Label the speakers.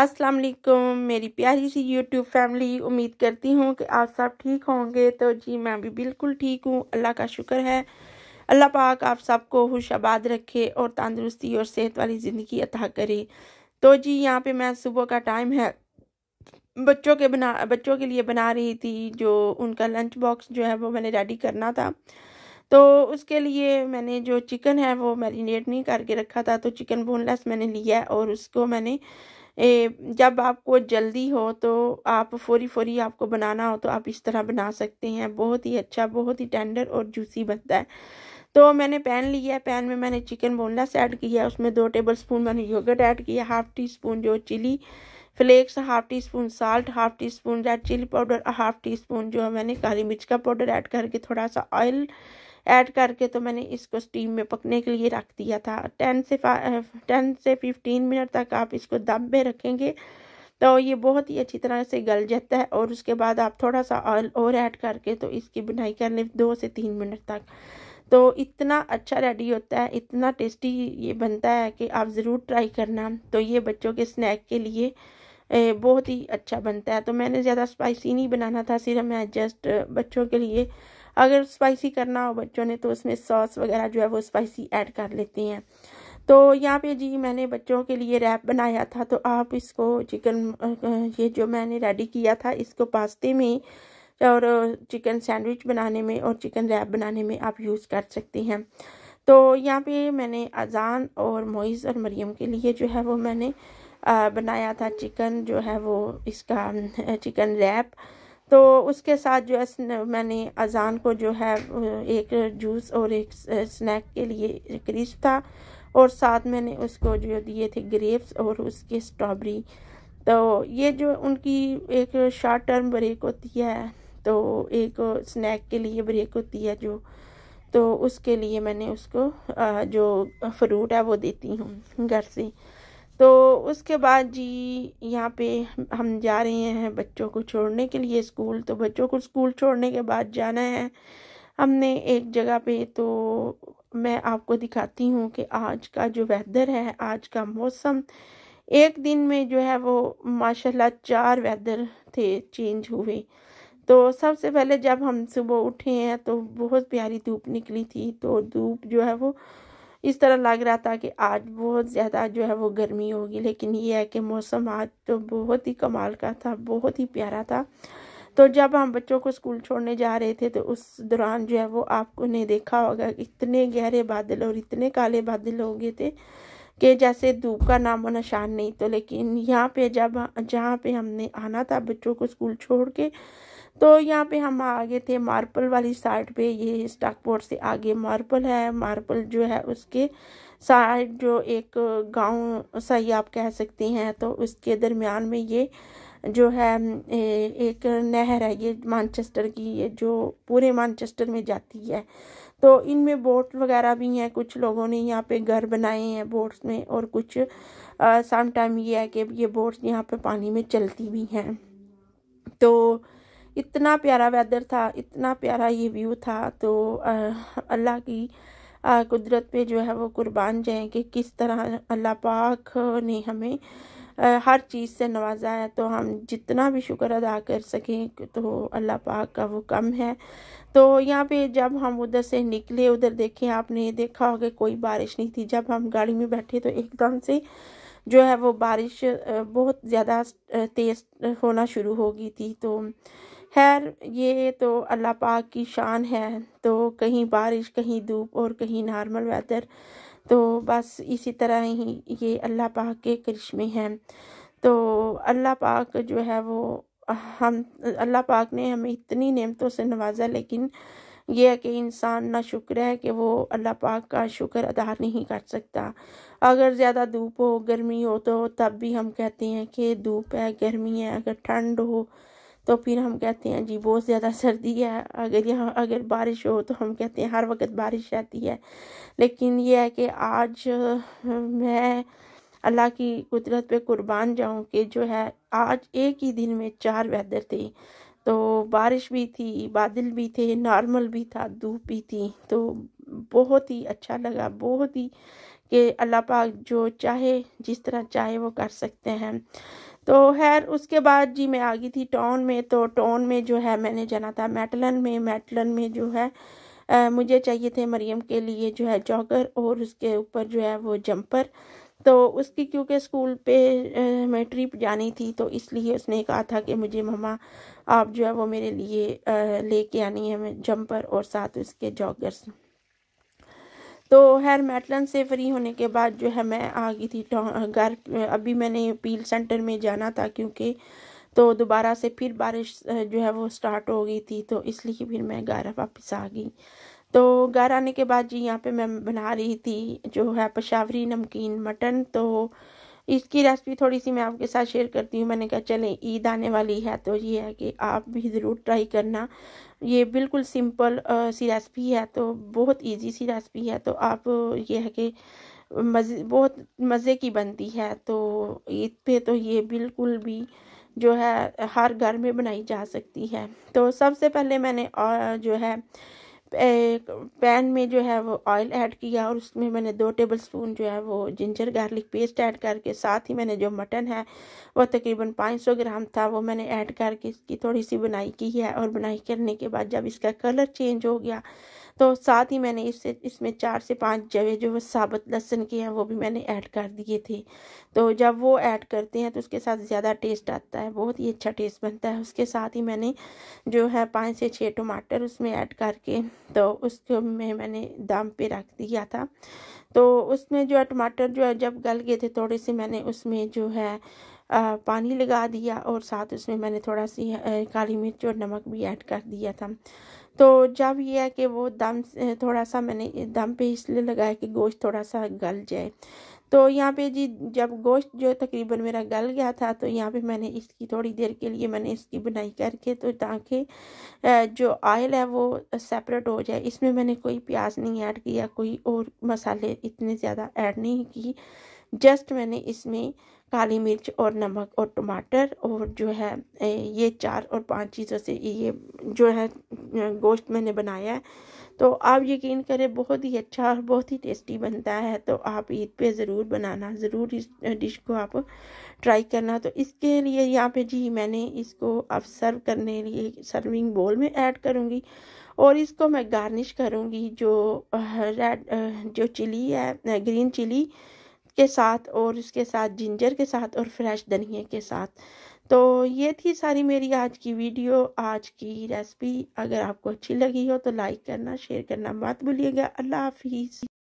Speaker 1: अस्सलाम वालेकुम मेरी प्यारी सी यूट्यूब फैमिली उम्मीद करती हूँ कि आप सब ठीक होंगे तो जी मैं भी बिल्कुल ठीक हूँ अल्लाह का शुक्र है अल्लाह पाक आप सबको खुशाबाद रखे और तंदुरुस्ती और सेहत वाली ज़िंदगी अता करे तो जी यहाँ पे मैं सुबह का टाइम है बच्चों के बना बच्चों के लिए बना रही थी जो उनका लंच बॉक्स जो है वो मैंने रेडी करना था तो उसके लिए मैंने जो चिकन है वो मैरिनेट नहीं करके रखा था तो चिकन बोनलेस मैंने लिया और उसको मैंने ए, जब आपको जल्दी हो तो आप फौरी फौरी आपको बनाना हो तो आप इस तरह बना सकते हैं बहुत ही अच्छा बहुत ही टेंडर और जूसी बनता है तो मैंने पैन लिया है पैन में मैंने चिकन बोनलेस ऐड किया उसमें दो टेबल स्पून मैंने योगर्ट ऐड किया हाफ़ टी स्पून जो chilli flakes half teaspoon salt half teaspoon red chilli powder half teaspoon जो है मैंने काली मिर्च का पाउडर ऐड करके थोड़ा सा ऑयल ऐड करके तो मैंने इसको स्टीम में पकने के लिए रख दिया था टेन से टेन uh, से फिफ्टीन मिनट तक आप इसको दम में रखेंगे तो ये बहुत ही अच्छी तरह से गल जाता है और उसके बाद आप थोड़ा सा ऑयल और ऐड करके तो इसकी बुनाई कर दो से तीन मिनट तक तो इतना अच्छा रेडी होता है इतना टेस्टी ये बनता है कि आप ज़रूर ट्राई करना तो ये बच्चों के स्नैक के लिए बहुत ही अच्छा बनता है तो मैंने ज़्यादा स्पाइसी नहीं बनाना था सिर्फ मैं जस्ट बच्चों के लिए अगर स्पाइसी करना हो बच्चों ने तो उसमें सॉस वगैरह जो है वो स्पाइसी ऐड कर लेते हैं तो यहाँ पे जी मैंने बच्चों के लिए रैप बनाया था तो आप इसको चिकन ये जो मैंने रेडी किया था इसको पास्ते में और चिकन सैंडविच बनाने में और चिकन रैप बनाने में आप यूज़ कर सकते हैं तो यहाँ पे मैंने अजान और मोइज़ और मरियम के लिए जो है वो मैंने बनाया था चिकन जो है वो इसका चिकन रैप तो उसके साथ जो है मैंने अजान को जो है एक जूस और एक स्नैक के लिए क्रिस्प था और साथ मैंने उसको जो दिए थे ग्रेप्स और उसके स्ट्रॉबेरी तो ये जो उनकी एक शॉर्ट टर्म ब्रेक होती है तो एक स्नैक के लिए ब्रेक होती है जो तो उसके लिए मैंने उसको जो फ्रूट है वो देती हूँ घर से तो उसके बाद जी यहाँ पे हम जा रहे हैं बच्चों को छोड़ने के लिए स्कूल तो बच्चों को स्कूल छोड़ने के बाद जाना है हमने एक जगह पे तो मैं आपको दिखाती हूँ कि आज का जो वेदर है आज का मौसम एक दिन में जो है वो माशाल्लाह चार वेदर थे चेंज हुए तो सबसे पहले जब हम सुबह उठे हैं तो बहुत प्यारी धूप निकली थी तो धूप जो है वो इस तरह लग रहा था कि आज बहुत ज़्यादा जो है वो गर्मी होगी लेकिन ये है कि मौसम आज तो बहुत ही कमाल का था बहुत ही प्यारा था तो जब हम बच्चों को स्कूल छोड़ने जा रहे थे तो उस दौरान जो है वो आपको ने देखा होगा इतने गहरे बादल और इतने काले बादल हो गए थे कि जैसे धूप का नाम निशान नहीं तो लेकिन यहाँ पे जब जहाँ पे हमने आना था बच्चों को स्कूल छोड़ के तो यहाँ पे हम आगे थे मार्बल वाली साइड पे ये बोर्ड से आगे मार्बल है मार्बल जो है उसके साइड जो एक गांव सही आप कह सकते हैं तो उसके दरमियान में ये जो है एक नहर है ये मानचेस्टर की ये जो पूरे मानचेस्टर में जाती है तो इनमें बोट वगैरह भी हैं कुछ लोगों ने यहाँ पे घर बनाए हैं बोट्स में और कुछ सम टाइम ये है कि ये बोट्स यहाँ पे पानी में चलती भी हैं तो इतना प्यारा वेदर था इतना प्यारा ये व्यू था तो अल्लाह की कुदरत पे जो है वो कुर्बान जाएँ कि किस तरह अल्लाह पाक ने हमें आ, हर चीज़ से नवाजा है तो हम जितना भी शुक्र अदा कर सकें तो अल्लाह पाक का वो कम है तो यहाँ पे जब हम उधर से निकले उधर देखें आपने देखा होगा कोई बारिश नहीं थी जब हम गाड़ी में बैठे तो एकदम से जो है वो बारिश बहुत ज़्यादा तेज़ होना शुरू हो गई थी तो खैर ये तो अल्लाह पाक की शान है तो कहीं बारिश कहीं धूप और कहीं नॉर्मल वेदर तो बस इसी तरह ही ये अल्लाह पाक के करिश्मे हैं तो अल्लाह पाक जो है वो हम अल्लाह पाक ने हमें इतनी नेमतों से नवाजा लेकिन यह है कि इंसान ना शुक्र है कि वो अल्लाह पाक का शुक्र अदा नहीं कर सकता अगर ज़्यादा धूप हो गर्मी हो तो तब भी हम कहते हैं कि धूप है गर्मी है अगर ठंड हो तो फिर हम कहते हैं जी बहुत ज़्यादा सर्दी है अगर यहाँ अगर बारिश हो तो हम कहते हैं हर वक्त बारिश रहती है लेकिन ये है कि आज मैं अल्लाह की कुदरत पे कुर्बान जाऊँ कि जो है आज एक ही दिन में चार वेदर थे तो बारिश भी थी बादल भी थे नॉर्मल भी था धूप भी थी तो बहुत ही अच्छा लगा बहुत ही कि अल्लाह पाक जो चाहे जिस तरह चाहे वो कर सकते हैं तो खैर उसके बाद जी मैं आ गई थी टाउन में तो टाउन में जो है मैंने जाना था मेटलन में मेटलन में जो है आ, मुझे चाहिए थे मरियम के लिए जो है जॉगर और उसके ऊपर जो है वो जंपर तो उसकी क्योंकि स्कूल पे हमें मैं ट्रिप जानी थी तो इसलिए उसने कहा था कि मुझे ममा आप जो है वो मेरे लिए लेके आनी है जंपर और साथ उसके जॉगर्स तो हेयर मैटलन से फ्री होने के बाद जो है मैं आ गई थी घर अभी मैंने पील सेंटर में जाना था क्योंकि तो दोबारा से फिर बारिश जो है वो स्टार्ट हो गई थी तो इसलिए फिर मैं घर वापस आ गई तो घर आने के बाद जी यहाँ पे मैं बना रही थी जो है पशावरी नमकीन मटन तो इसकी रेसिपी थोड़ी सी मैं आपके साथ शेयर करती हूँ मैंने कहा चलें ईद आने वाली है तो ये है कि आप भी ज़रूर ट्राई करना ये बिल्कुल सिंपल सी रेसिपी है तो बहुत इजी सी रेसिपी है तो आप ये है कि मज़े बहुत मज़े की बनती है तो ईद पे तो ये बिल्कुल भी जो है हर घर में बनाई जा सकती है तो सबसे पहले मैंने जो है पैन में जो है वो ऑयल ऐड किया और उसमें मैंने दो टेबल स्पून जो है वो जिंजर गार्लिक पेस्ट ऐड करके साथ ही मैंने जो मटन है वो तकरीबन 500 ग्राम था वो मैंने ऐड करके इसकी थोड़ी सी बनाई की है और बनाई करने के बाद जब इसका कलर चेंज हो गया तो साथ ही मैंने इससे इसमें चार से पांच जवे जो साबुत लहसुन के हैं वो भी मैंने ऐड कर दिए थे तो जब वो ऐड करते हैं तो उसके साथ ज़्यादा टेस्ट आता है बहुत ही अच्छा टेस्ट बनता है उसके साथ ही मैंने जो है पाँच से छः टमाटर उसमें ऐड करके तो उसको में मैंने दाम पे रख दिया था तो उसमें जो है टमाटर जो है जब गल गए थे थोड़े से मैंने उसमें जो है आ, पानी लगा दिया और साथ उसमें मैंने थोड़ा सी काली मिर्च और नमक भी ऐड कर दिया था तो जब यह है कि वो दम थोड़ा सा मैंने दम पे इसलिए लगाया कि गोश्त थोड़ा सा गल जाए तो यहाँ पे जी जब गोश्त जो तकरीबन मेरा गल गया था तो यहाँ पे मैंने इसकी थोड़ी देर के लिए मैंने इसकी बुनाई करके तो ताकि जो ऑयल है वो सेपरेट हो जाए इसमें मैंने कोई प्याज नहीं ऐड किया कोई और मसाले इतने ज़्यादा ऐड नहीं की जस्ट मैंने इसमें काली मिर्च और नमक और टमाटर और जो है ये चार और पांच चीज़ों से ये जो है गोश्त मैंने बनाया है तो आप यकीन करें बहुत ही अच्छा और बहुत ही टेस्टी बनता है तो आप ईद पे ज़रूर बनाना ज़रूर इस डिश को आप ट्राई करना तो इसके लिए यहाँ पे जी मैंने इसको अब सर्व करने लिए सर्विंग बोल में ऐड करूँगी और इसको मैं गार्निश करूँगी जो रेड जो चिली है ग्रीन चिली के साथ और इसके साथ जिंजर के साथ और फ्रेश धनिए के साथ तो ये थी सारी मेरी आज की वीडियो आज की रेसिपी अगर आपको अच्छी लगी हो तो लाइक करना शेयर करना मत भूलिएगा अल्लाह हाफिज़